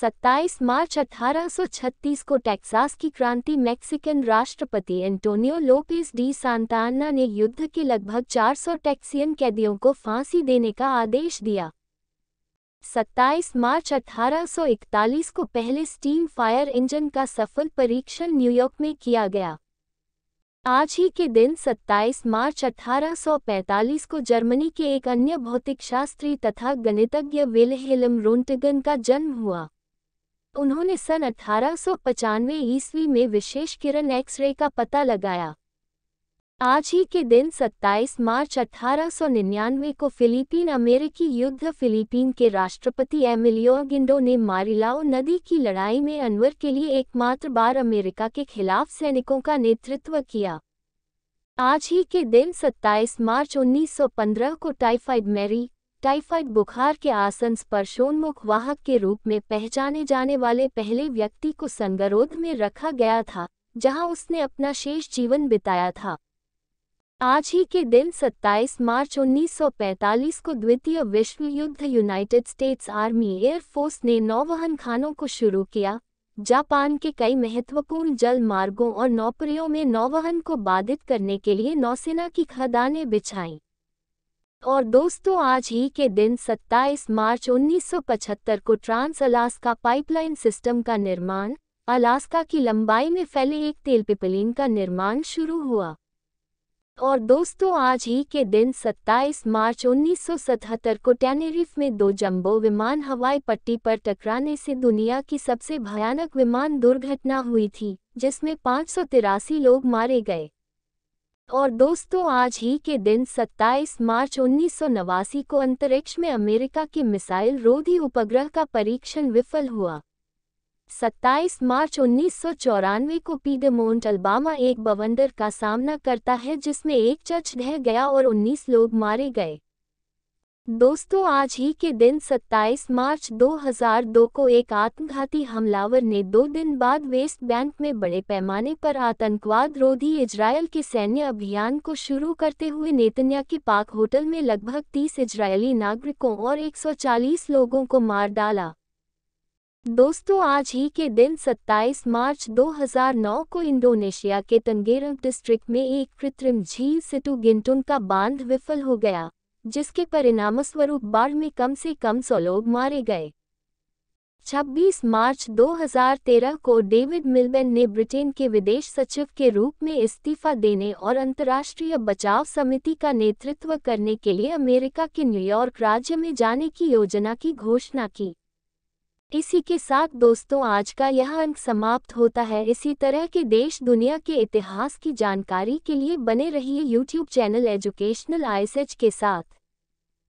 27 मार्च 1836 को टेक्सास की क्रांति मैक्सिकन राष्ट्रपति एंटोनियो लोपेस डी सांताना ने युद्ध के लगभग 400 टैक्सियन कैदियों को फांसी देने का आदेश दिया 27 मार्च 1841 को पहले स्टीम फायर इंजन का सफल परीक्षण न्यूयॉर्क में किया गया आज ही के दिन 27 मार्च 1845 को जर्मनी के एक अन्य भौतिकशास्त्री तथा गणितज्ञ विलहेलम रोन्टगन का जन्म हुआ उन्होंने सन अठारह सौ पचानवे ईस्वी में विशेष किरण एक्सरे का पता लगाया आज ही के दिन 27 मार्च अठारह सौ निन्यानवे को फिलीपीन अमेरिकी युद्ध फिलीपीन के राष्ट्रपति एमिलियो गिंडो ने मारिलाओ नदी की लड़ाई में अनवर के लिए एकमात्र बार अमेरिका के खिलाफ सैनिकों का नेतृत्व किया आज ही के दिन 27 मार्च 1915 को टाइफाइड मैरी टाइफाइड बुखार के आसन स्पर्शोन्मुख वाहक के रूप में पहचाने जाने वाले पहले व्यक्ति को संगरोध में रखा गया था जहां उसने अपना शेष जीवन बिताया था आज ही के दिन 27 मार्च 1945 को द्वितीय विश्व युद्ध यूनाइटेड स्टेट्स आर्मी एयरफोर्स ने नौवहन खानों को शुरू किया जापान के कई महत्वपूर्ण जल मार्गों और नौकरियों में नौवहन को बाधित करने के लिए नौसेना की खदानें बिछाईं और दोस्तों आज ही के दिन 27 मार्च 1975 को ट्रांस अलास्का पाइपलाइन सिस्टम का निर्माण अलास्का की लंबाई में फैले एक तेल पिपलिन का निर्माण शुरू हुआ और दोस्तों आज ही के दिन 27 मार्च 1977 को टेनेरिफ में दो जंबो विमान हवाई पट्टी पर टकराने से दुनिया की सबसे भयानक विमान दुर्घटना हुई थी जिसमें पाँच लोग मारे गए और दोस्तों आज ही के दिन 27 मार्च उन्नीस को अंतरिक्ष में अमेरिका के मिसाइल रोधी उपग्रह का परीक्षण विफल हुआ 27 मार्च उन्नीस को पीडमोन्ट अल्बामा एक बवंडर का सामना करता है जिसमें एक चर्च ढह गया और 19 लोग मारे गए दोस्तों आज ही के दिन 27 मार्च 2002 को एक आत्मघाती हमलावर ने दो दिन बाद वेस्ट बैंक में बड़े पैमाने पर आतंकवाद रोधी इजरायल के सैन्य अभियान को शुरू करते हुए नेतन्या के पाक होटल में लगभग 30 इजरायली नागरिकों और 140 लोगों को मार डाला दोस्तों आज ही के दिन 27 मार्च 2009 को इंडोनेशिया के तंगेरम डिस्ट्रिक्ट में एक कृत्रिम झील सिटू गिंटुन का बांध विफल हो गया जिसके परिणामस्वरूप बाढ़ में कम से कम सौ लोग मारे गए 26 मार्च 2013 को डेविड मिलबेन ने ब्रिटेन के विदेश सचिव के रूप में इस्तीफा देने और अंतर्राष्ट्रीय बचाव समिति का नेतृत्व करने के लिए अमेरिका के न्यूयॉर्क राज्य में जाने की योजना की घोषणा की इसी के साथ दोस्तों आज का यह अंक समाप्त होता है इसी तरह के देश दुनिया के इतिहास की जानकारी के लिए बने रहिए यूट्यूब चैनल एजुकेशनल आईएसएच के साथ